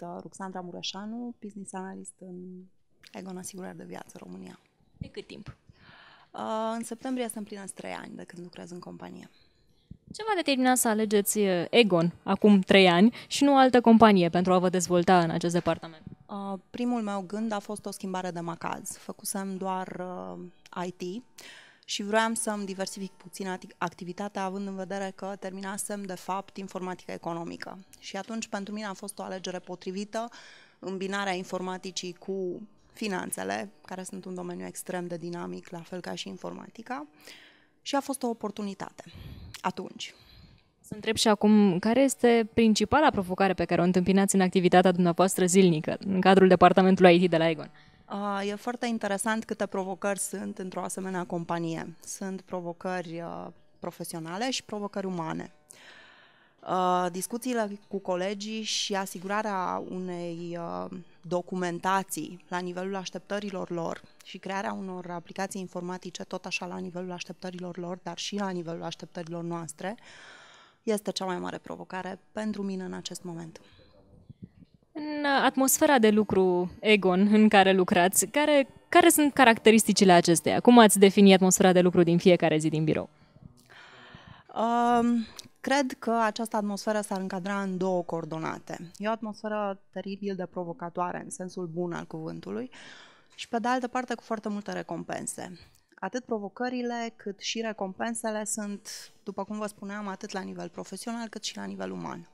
dreaptă, uh, Ruxandra Mureșanu, business analyst în Egon Asigurări de Viață România. De cât timp? Uh, în septembrie se împlinesc 3 ani de când lucrez în companie. Ce v-a determinat să alegeți uh, Egon acum 3 ani și nu o altă companie pentru a vă dezvolta în acest departament? Uh, primul meu gând a fost o schimbare de macaz. Făcusem doar uh, IT și vroiam să-mi diversific puțin activitatea, având în vedere că terminasem, de fapt, informatica economică. Și atunci, pentru mine, a fost o alegere potrivită, îmbinarea informaticii cu finanțele, care sunt un domeniu extrem de dinamic, la fel ca și informatica, și a fost o oportunitate atunci. Să întreb și acum, care este principala provocare pe care o întâmpinați în activitatea dumneavoastră zilnică, în cadrul departamentului IT de la Egon? Ah, e foarte interesant câte provocări sunt într-o asemenea companie. Sunt provocări ah, profesionale și provocări umane. Ah, discuțiile cu colegii și asigurarea unei documentații la nivelul așteptărilor lor și crearea unor aplicații informatice tot așa la nivelul așteptărilor lor, dar și la nivelul așteptărilor noastre, este cea mai mare provocare pentru mine în acest moment. În uh, atmosfera de lucru Egon în care lucrați, care, care sunt caracteristicile acesteia? Cum ați defini atmosfera de lucru din fiecare zi din birou? Um, cred că această atmosferă s-ar încadra în două coordonate. E o atmosferă teribil de provocatoare, în sensul bun al cuvântului, și pe de altă parte cu foarte multe recompense. Atât provocările cât și recompensele sunt, după cum vă spuneam, atât la nivel profesional cât și la nivel uman.